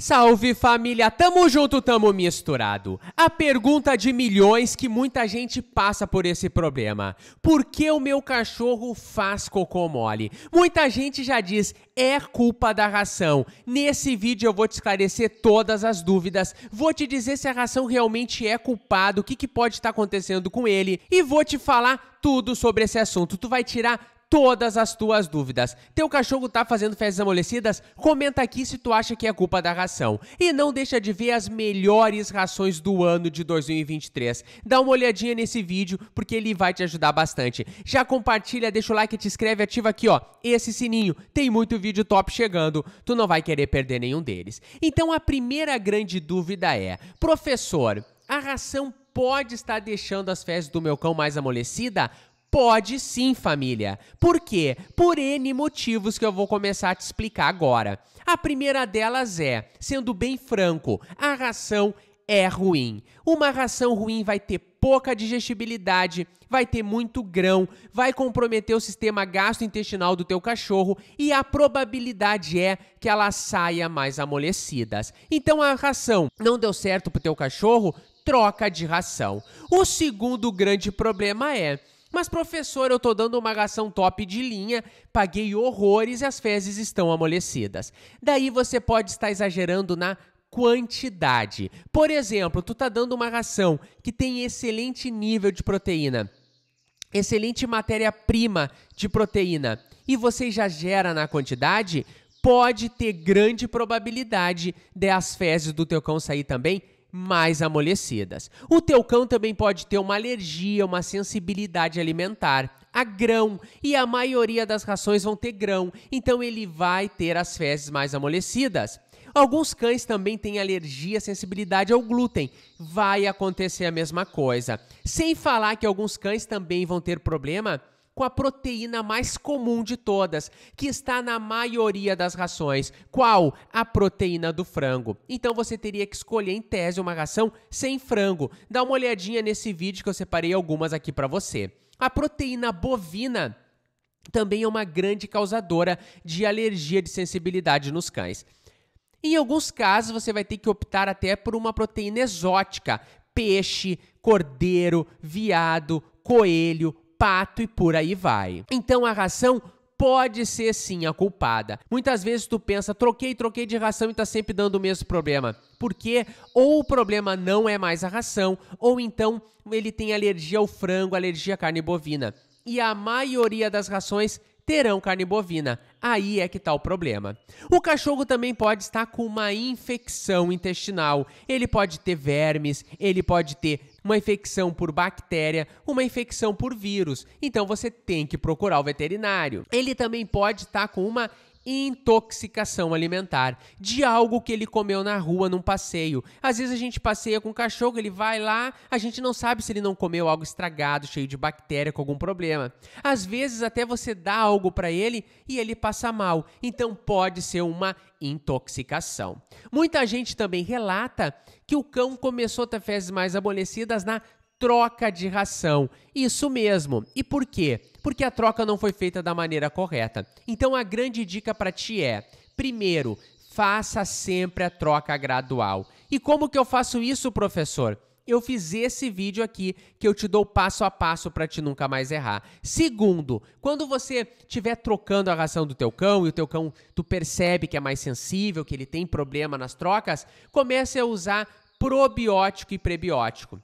Salve família, tamo junto, tamo misturado. A pergunta de milhões que muita gente passa por esse problema: por que o meu cachorro faz cocô mole? Muita gente já diz é culpa da ração. Nesse vídeo eu vou te esclarecer todas as dúvidas, vou te dizer se a ração realmente é culpada, o que, que pode estar tá acontecendo com ele e vou te falar tudo sobre esse assunto. Tu vai tirar todas as tuas dúvidas. Teu cachorro tá fazendo fezes amolecidas? Comenta aqui se tu acha que é culpa da ração. E não deixa de ver as melhores rações do ano de 2023. Dá uma olhadinha nesse vídeo porque ele vai te ajudar bastante. Já compartilha, deixa o like, te inscreve, ativa aqui, ó, esse sininho. Tem muito vídeo top chegando, tu não vai querer perder nenhum deles. Então a primeira grande dúvida é: professor, a ração pode estar deixando as fezes do meu cão mais amolecida? Pode sim, família. Por quê? Por N motivos que eu vou começar a te explicar agora. A primeira delas é, sendo bem franco, a ração é ruim. Uma ração ruim vai ter pouca digestibilidade, vai ter muito grão, vai comprometer o sistema gastrointestinal do teu cachorro e a probabilidade é que ela saia mais amolecidas. Então a ração não deu certo pro teu cachorro, troca de ração. O segundo grande problema é mas, professor, eu tô dando uma gação top de linha, paguei horrores e as fezes estão amolecidas. Daí você pode estar exagerando na quantidade. Por exemplo, tu tá dando uma ração que tem excelente nível de proteína, excelente matéria-prima de proteína, e você exagera na quantidade, pode ter grande probabilidade de as fezes do teu cão sair também mais amolecidas. O teu cão também pode ter uma alergia, uma sensibilidade alimentar a grão e a maioria das rações vão ter grão, então ele vai ter as fezes mais amolecidas. Alguns cães também têm alergia, sensibilidade ao glúten. Vai acontecer a mesma coisa. Sem falar que alguns cães também vão ter problema com a proteína mais comum de todas, que está na maioria das rações. Qual? A proteína do frango. Então você teria que escolher em tese uma ração sem frango. Dá uma olhadinha nesse vídeo que eu separei algumas aqui para você. A proteína bovina também é uma grande causadora de alergia de sensibilidade nos cães. Em alguns casos, você vai ter que optar até por uma proteína exótica: peixe, cordeiro, viado, coelho, pato e por aí vai. Então a ração pode ser sim a culpada. Muitas vezes tu pensa, troquei, troquei de ração e tá sempre dando o mesmo problema. Porque ou o problema não é mais a ração, ou então ele tem alergia ao frango, alergia à carne bovina. E a maioria das rações terão carne bovina. Aí é que está o problema. O cachorro também pode estar com uma infecção intestinal. Ele pode ter vermes, ele pode ter uma infecção por bactéria, uma infecção por vírus. Então você tem que procurar o veterinário. Ele também pode estar tá com uma intoxicação alimentar de algo que ele comeu na rua num passeio. Às vezes a gente passeia com um cachorro, ele vai lá, a gente não sabe se ele não comeu algo estragado, cheio de bactéria, com algum problema. Às vezes até você dá algo para ele e ele passa mal. Então pode ser uma intoxicação. Muita gente também relata que o cão começou a ter fezes mais aborrecidas na troca de ração. Isso mesmo. E por quê? Porque a troca não foi feita da maneira correta. Então a grande dica para ti é: primeiro, faça sempre a troca gradual. E como que eu faço isso, professor? eu fiz esse vídeo aqui que eu te dou passo a passo para te nunca mais errar. Segundo, quando você estiver trocando a ração do teu cão e o teu cão tu percebe que é mais sensível, que ele tem problema nas trocas, comece a usar probiótico e prebiótico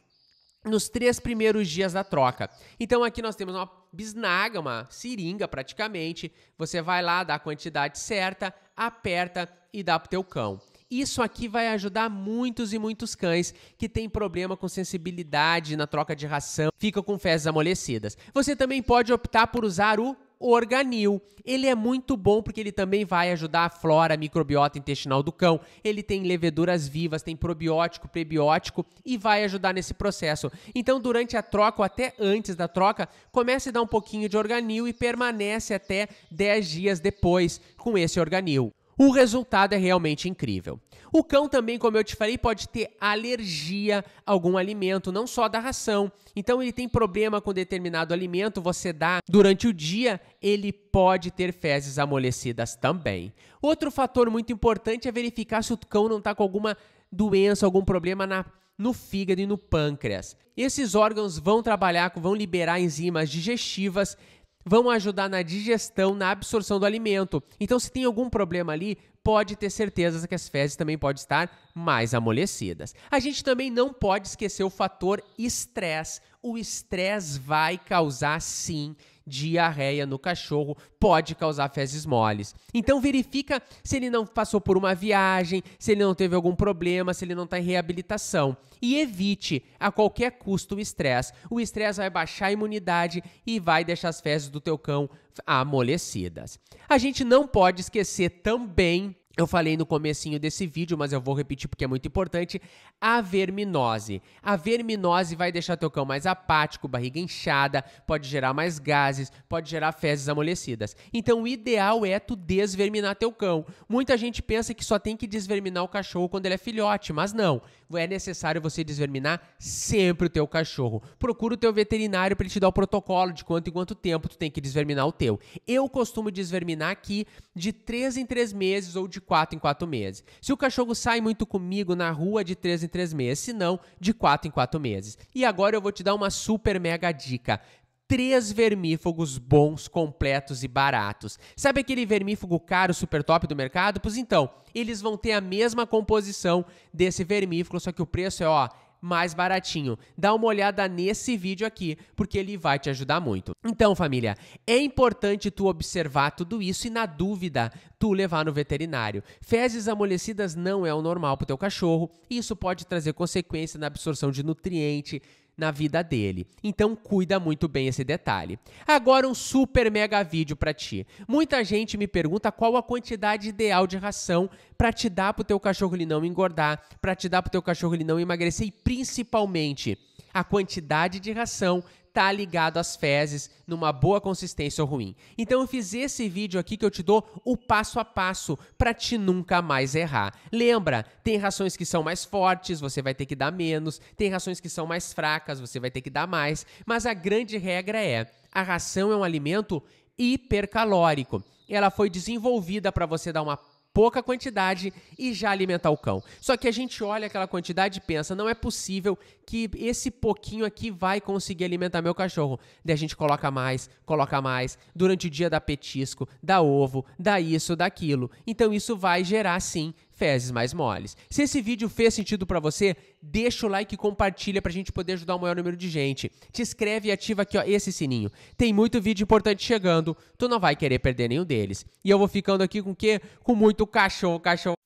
nos três primeiros dias da troca. Então aqui nós temos uma bisnaga, uma seringa praticamente. Você vai lá, dá a quantidade certa, aperta e dá pro teu cão. Isso aqui vai ajudar muitos e muitos cães que têm problema com sensibilidade na troca de ração, ficam com fezes amolecidas. Você também pode optar por usar o organil. Ele é muito bom porque ele também vai ajudar a flora, a microbiota intestinal do cão. Ele tem leveduras vivas, tem probiótico, prebiótico e vai ajudar nesse processo. Então, durante a troca ou até antes da troca, comece a dar um pouquinho de organil e permanece até 10 dias depois com esse organil. O resultado é realmente incrível. O cão também, como eu te falei, pode ter alergia a algum alimento, não só da ração. Então, ele tem problema com determinado alimento, você dá durante o dia, ele pode ter fezes amolecidas também. Outro fator muito importante é verificar se o cão não está com alguma doença, algum problema na no fígado e no pâncreas. Esses órgãos vão trabalhar, vão liberar enzimas digestivas vão ajudar na digestão, na absorção do alimento. Então, se tem algum problema ali, pode ter certeza que as fezes também podem estar mais amolecidas. A gente também não pode esquecer o fator estresse. O estresse vai causar, sim, diarreia no cachorro pode causar fezes moles. Então verifica se ele não passou por uma viagem, se ele não teve algum problema, se ele não está em reabilitação. E evite a qualquer custo o estresse. O estresse vai baixar a imunidade e vai deixar as fezes do teu cão amolecidas. A gente não pode esquecer também eu falei no comecinho desse vídeo, mas eu vou repetir porque é muito importante, a verminose. A verminose vai deixar teu cão mais apático, barriga inchada, pode gerar mais gases, pode gerar fezes amolecidas. Então o ideal é tu desverminar teu cão. Muita gente pensa que só tem que desverminar o cachorro quando ele é filhote, mas não. É necessário você desverminar sempre o teu cachorro. Procura o teu veterinário para ele te dar o protocolo de quanto em quanto tempo tu tem que desverminar o teu. Eu costumo desverminar aqui de 3 em 3 meses ou de quatro em quatro meses. Se o cachorro sai muito comigo na rua, de três em três meses. Se não, de quatro em quatro meses. E agora eu vou te dar uma super mega dica três vermífugos bons, completos e baratos. Sabe aquele vermífugo caro, super top do mercado? Pois então, eles vão ter a mesma composição desse vermífugo, só que o preço é, ó, mais baratinho. Dá uma olhada nesse vídeo aqui, porque ele vai te ajudar muito. Então, família, é importante tu observar tudo isso e, na dúvida, tu levar no veterinário. Fezes amolecidas não é o normal para o teu cachorro, e isso pode trazer consequência na absorção de nutriente, na vida dele. Então cuida muito bem esse detalhe. Agora um super mega vídeo para ti. Muita gente me pergunta qual a quantidade ideal de ração para te dar pro teu cachorro ele não engordar, para te dar pro teu cachorro ele não emagrecer e principalmente a quantidade de ração tá ligado às fezes numa boa consistência ou ruim. Então eu fiz esse vídeo aqui que eu te dou o passo a passo para te nunca mais errar. Lembra, tem rações que são mais fortes, você vai ter que dar menos, tem rações que são mais fracas, você vai ter que dar mais, mas a grande regra é: a ração é um alimento hipercalórico. Ela foi desenvolvida para você dar uma pouca quantidade e já alimentar o cão. Só que a gente olha aquela quantidade e pensa, não é possível que esse pouquinho aqui vai conseguir alimentar meu cachorro. Daí a gente coloca mais, coloca mais, durante o dia dá petisco, dá ovo, dá isso, dá aquilo. Então isso vai gerar sim fezes mais moles. Se esse vídeo fez sentido para você, deixa o like e compartilha pra gente poder ajudar o maior número de gente. Te inscreve e ativa aqui ó, esse sininho. Tem muito vídeo importante chegando, tu não vai querer perder nenhum deles. E eu vou ficando aqui com o quê? Com muito cachorro, cachorro.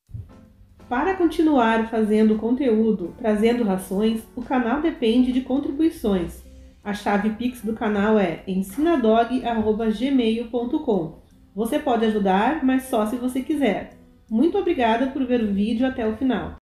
Para continuar fazendo conteúdo, trazendo rações, o canal depende de contribuições. A chave Pix do canal é ensinadog.gmail.com. Você pode ajudar, mas só se você quiser. Muito obrigada por ver o vídeo até o final.